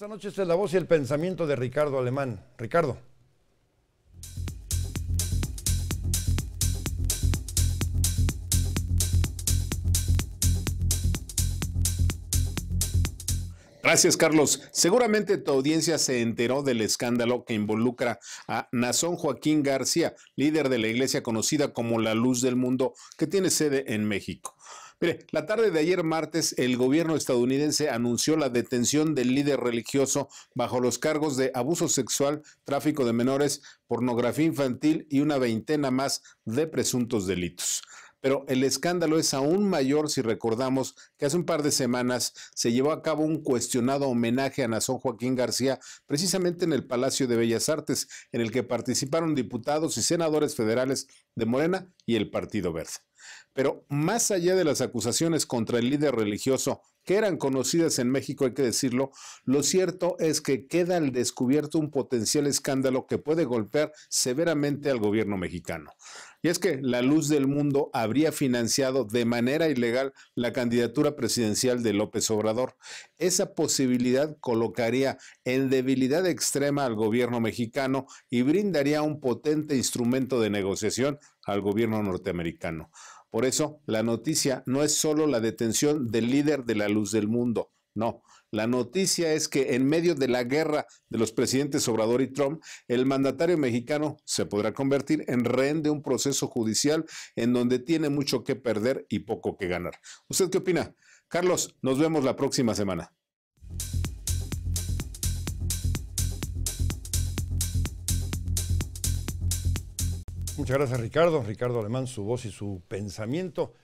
Esta noche es la voz y el pensamiento de Ricardo Alemán. Ricardo. Gracias, Carlos. Seguramente tu audiencia se enteró del escándalo que involucra a Nazón Joaquín García, líder de la iglesia conocida como La Luz del Mundo, que tiene sede en México. Mire, la tarde de ayer martes, el gobierno estadounidense anunció la detención del líder religioso bajo los cargos de abuso sexual, tráfico de menores, pornografía infantil y una veintena más de presuntos delitos pero el escándalo es aún mayor si recordamos que hace un par de semanas se llevó a cabo un cuestionado homenaje a Nazón Joaquín García, precisamente en el Palacio de Bellas Artes, en el que participaron diputados y senadores federales de Morena y el Partido Verde. Pero más allá de las acusaciones contra el líder religioso, que eran conocidas en México, hay que decirlo, lo cierto es que queda al descubierto un potencial escándalo que puede golpear severamente al gobierno mexicano. Y es que la luz del mundo habría financiado de manera ilegal la candidatura presidencial de López Obrador. Esa posibilidad colocaría en debilidad extrema al gobierno mexicano y brindaría un potente instrumento de negociación al gobierno norteamericano. Por eso, la noticia no es solo la detención del líder de la luz del mundo, no. La noticia es que en medio de la guerra de los presidentes Obrador y Trump, el mandatario mexicano se podrá convertir en rehén de un proceso judicial en donde tiene mucho que perder y poco que ganar. ¿Usted qué opina? Carlos, nos vemos la próxima semana. Muchas gracias Ricardo, Ricardo Alemán, su voz y su pensamiento.